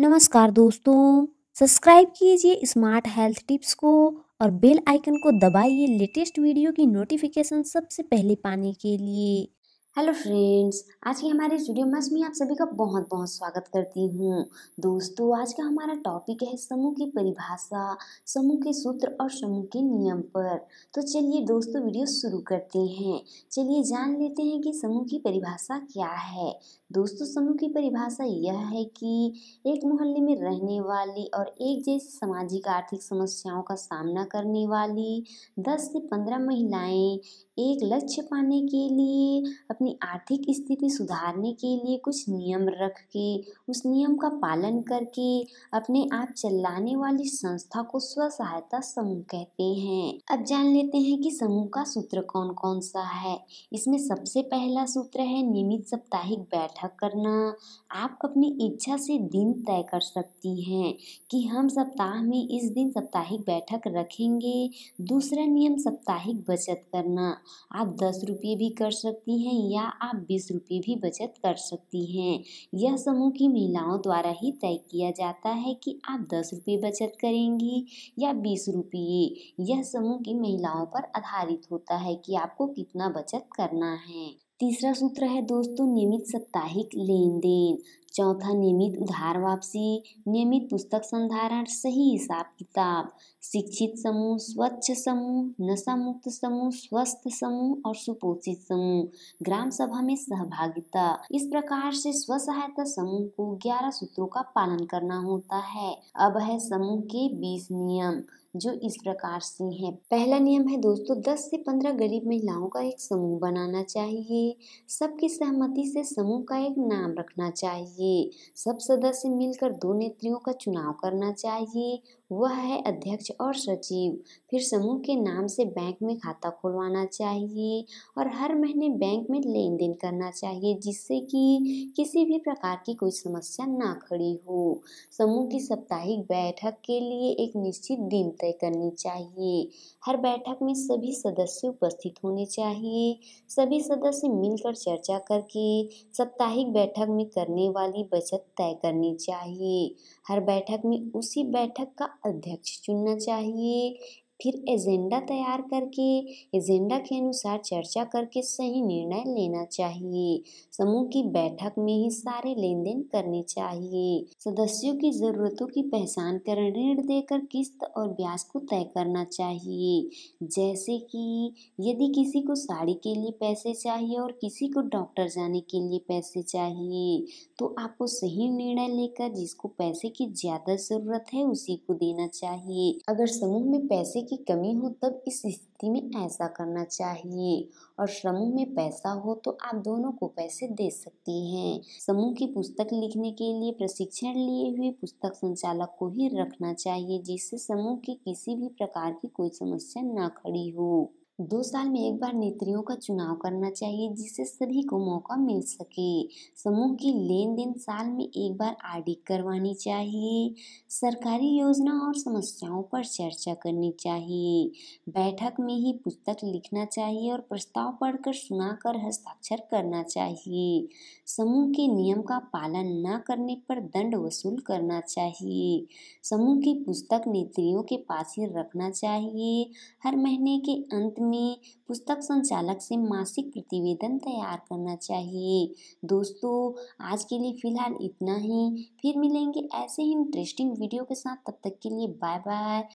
नमस्कार दोस्तों सब्सक्राइब कीजिए स्मार्ट हेल्थ टिप्स को और बेल आइकन को दबाइए लेटेस्ट वीडियो की नोटिफिकेशन सबसे पहले पाने के लिए हेलो फ्रेंड्स आज के हमारे स्टूडियो में मैं आप सभी का बहुत बहुत स्वागत करती हूँ दोस्तों आज का हमारा टॉपिक है समूह की परिभाषा समूह के सूत्र और समूह के नियम पर तो चलिए दोस्तों वीडियो शुरू करते हैं चलिए जान लेते हैं कि समूह की परिभाषा क्या है दोस्तों समूह की परिभाषा यह है कि एक मोहल्ले में रहने वाली और एक जैसी सामाजिक आर्थिक समस्याओं का सामना करने वाली दस से पंद्रह महिलाएं एक लक्ष्य पाने के लिए अपनी आर्थिक स्थिति सुधारने के लिए कुछ नियम रख के उस नियम का पालन करके अपने आप चलाने वाली संस्था को स्व सहायता समूह कहते हैं अब जान लेते हैं कि समूह का सूत्र कौन कौन सा है इसमें सबसे पहला सूत्र है नियमित साप्ताहिक बैठक करना आप अपनी इच्छा से दिन तय कर सकती हैं कि हम सप्ताह में इस दिन साप्ताहिक बैठक रखेंगे दूसरा नियम साप्ताहिक बचत करना आप दस रुपये भी कर सकती हैं या आप बीस रुपये भी बचत कर सकती हैं यह समूह की महिलाओं द्वारा ही तय किया जाता है कि आप दस रुपये बचत करेंगी या बीस रुपये यह समूह की महिलाओं पर आधारित होता है कि आपको कितना बचत करना है तीसरा सूत्र है दोस्तों नियमित साप्ताहिक लेन देन चौथा नियमित उधार वापसी नियमित पुस्तक संधारण सही हिसाब किताब शिक्षित समूह स्वच्छ समूह नशा मुक्त समूह स्वस्थ समूह और सुपोषित समूह ग्राम सभा में सहभागिता इस प्रकार से स्व सहायता समूह को 11 सूत्रों का पालन करना होता है अब है समूह के 20 नियम जो इस प्रकार से हैं पहला नियम है दोस्तों 10 से 15 गरीब महिलाओं का एक समूह बनाना चाहिए सबकी सहमति से समूह का एक नाम रखना चाहिए सब सदस्य मिलकर दो नेत्रियों का चुनाव करना चाहिए वह है अध्यक्ष और सचिव फिर समूह के नाम से बैंक में खाता खुलवाना चाहिए और हर महीने बैंक में लेन देन करना चाहिए जिससे कि किसी भी प्रकार की कोई समस्या ना खड़ी हो समूह की साप्ताहिक बैठक के लिए एक निश्चित दिन तय करनी चाहिए हर बैठक में सभी सदस्य उपस्थित होने चाहिए सभी सदस्य मिलकर चर्चा करके साप्ताहिक बैठक में करने वाली बचत तय करनी चाहिए हर बैठक में उसी बैठक का अध्यक्ष चुनना चाहिए फिर एजेंडा तैयार करके एजेंडा के अनुसार चर्चा करके सही निर्णय लेना चाहिए समूह की बैठक में ही सारे लेन देन करने चाहिए सदस्यों की जरूरतों की पहचान कर ऋण देकर किस्त और ब्याज को तय करना चाहिए जैसे कि यदि किसी को साड़ी के लिए पैसे चाहिए और किसी को डॉक्टर जाने के लिए पैसे चाहिए तो आपको सही निर्णय लेकर जिसको पैसे की ज्यादा जरूरत है उसी को देना चाहिए अगर समूह में पैसे की की कमी हो तब इस स्थिति में ऐसा करना चाहिए और समूह में पैसा हो तो आप दोनों को पैसे दे सकती हैं समूह की पुस्तक लिखने के लिए प्रशिक्षण लिए हुए पुस्तक संचालक को ही रखना चाहिए जिससे समूह की किसी भी प्रकार की कोई समस्या ना खड़ी हो दो साल में एक बार नेत्रियों का चुनाव करना चाहिए जिससे सभी को मौका मिल सके समूह की लेन देन साल में एक बार आडिट करवानी चाहिए सरकारी योजना और समस्याओं पर चर्चा करनी चाहिए बैठक में ही पुस्तक लिखना चाहिए और प्रस्ताव पढ़कर सुनाकर हस्ताक्षर करना चाहिए समूह के नियम का पालन न करने पर दंड वसूल करना चाहिए समूह की पुस्तक नेत्रियों के पास ही रखना चाहिए हर महीने के अंत में पुस्तक संचालक से मासिक प्रतिवेदन तैयार करना चाहिए दोस्तों आज के लिए फ़िलहाल इतना ही फिर मिलेंगे ऐसे ही इंटरेस्टिंग वीडियो के साथ तब तक के लिए बाय बाय